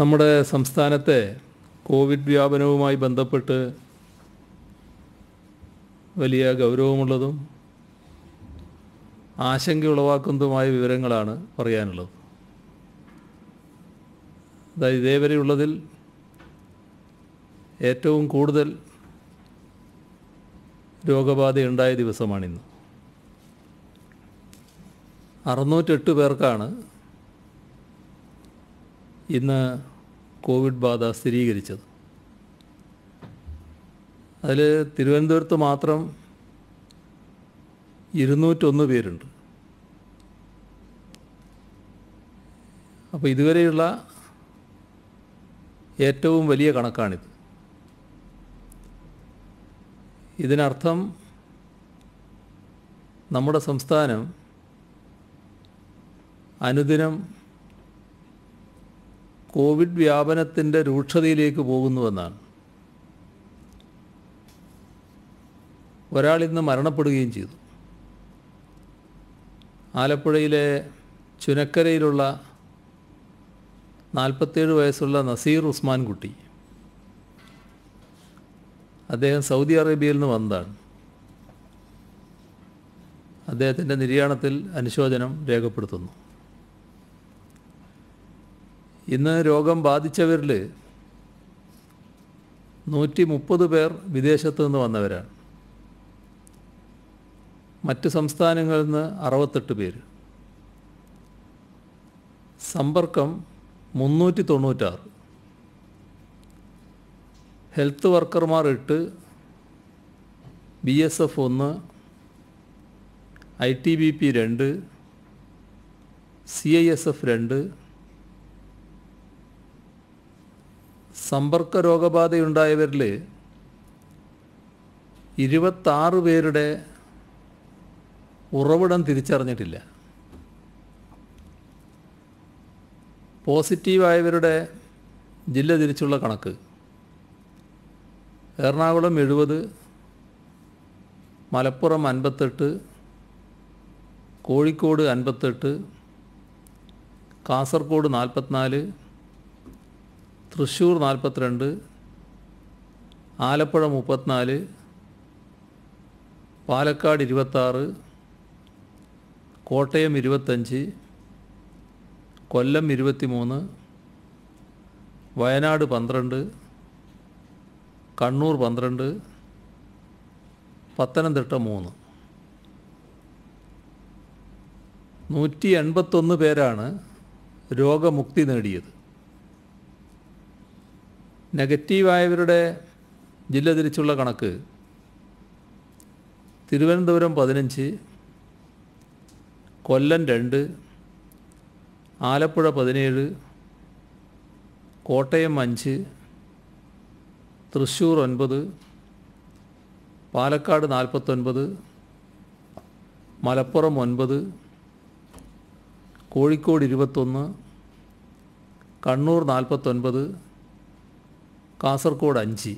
നമ്മുടെ സംസ്ഥാനത്തെ കോവിഡ് വ്യാപനവുമായി ബന്ധപ്പെട്ട് വലിയ ഗൗരവമുള്ളതും ആശങ്ക ഉളവാക്കുന്നതുമായ വിവരങ്ങളാണ് പറയാനുള്ളത് അതായത് ഇതേവരെയുള്ളതിൽ ഏറ്റവും കൂടുതൽ ഉണ്ടായ ദിവസമാണിന്ന് അറുന്നൂറ്റെട്ട് പേർക്കാണ് ഇന്ന് കോവിഡ് ബാധ സ്ഥിരീകരിച്ചത് അതിൽ തിരുവനന്തപുരത്ത് മാത്രം ഇരുന്നൂറ്റൊന്ന് പേരുണ്ട് അപ്പോൾ ഇതുവരെയുള്ള ഏറ്റവും വലിയ കണക്കാണിത് ഇതിനർത്ഥം നമ്മുടെ സംസ്ഥാനം അനുദിനം കോവിഡ് വ്യാപനത്തിൻ്റെ രൂക്ഷതയിലേക്ക് പോകുന്നുവെന്നാണ് ഒരാൾ ഇന്ന് മരണപ്പെടുകയും ചെയ്തു ആലപ്പുഴയിലെ ചുനക്കരയിലുള്ള നാൽപ്പത്തേഴ് വയസ്സുള്ള നസീർ ഉസ്മാൻ കുട്ടി അദ്ദേഹം സൗദി അറേബ്യയിൽ നിന്ന് വന്നതാണ് അദ്ദേഹത്തിൻ്റെ നിര്യാണത്തിൽ അനുശോചനം രേഖപ്പെടുത്തുന്നു ഇന്ന് രോഗം ബാധിച്ചവരിൽ നൂറ്റി മുപ്പത് പേർ വിദേശത്തു നിന്ന് വന്നവരാണ് മറ്റ് സംസ്ഥാനങ്ങളിൽ നിന്ന് അറുപത്തെട്ട് പേര് സമ്പർക്കം മുന്നൂറ്റി തൊണ്ണൂറ്റാറ് ഹെൽത്ത് വർക്കർമാർ എട്ട് ബി എസ് എഫ് ഒന്ന് ഐ ടി ബി പി രണ്ട് സി ഐ എസ് എഫ് രണ്ട് സമ്പർക്ക രോഗബാധയുണ്ടായവരിൽ ഇരുപത്താറ് പേരുടെ ഉറവിടം തിരിച്ചറിഞ്ഞിട്ടില്ല പോസിറ്റീവായവരുടെ ജില്ല തിരിച്ചുള്ള കണക്ക് എറണാകുളം എഴുപത് മലപ്പുറം അൻപത്തെട്ട് കോഴിക്കോട് അൻപത്തെട്ട് കാസർഗോഡ് നാൽപ്പത്തിനാല് തൃശ്ശൂർ നാൽപ്പത്തിരണ്ട് ആലപ്പുഴ മുപ്പത്തിനാല് പാലക്കാട് ഇരുപത്താറ് കോട്ടയം ഇരുപത്തഞ്ച് കൊല്ലം ഇരുപത്തി മൂന്ന് വയനാട് പന്ത്രണ്ട് കണ്ണൂർ പന്ത്രണ്ട് പത്തനംതിട്ട മൂന്ന് നൂറ്റി എൺപത്തൊന്ന് പേരാണ് രോഗമുക്തി നേടിയത് നെഗറ്റീവായവരുടെ ജില്ല തിരിച്ചുള്ള കണക്ക് തിരുവനന്തപുരം പതിനഞ്ച് കൊല്ലം രണ്ട് ആലപ്പുഴ പതിനേഴ് കോട്ടയം അഞ്ച് തൃശ്ശൂർ ഒൻപത് പാലക്കാട് നാൽപ്പത്തൊൻപത് മലപ്പുറം ഒൻപത് കോഴിക്കോട് ഇരുപത്തൊന്ന് കണ്ണൂർ നാൽപ്പത്തൊൻപത് കാസർഗോഡ് അഞ്ച്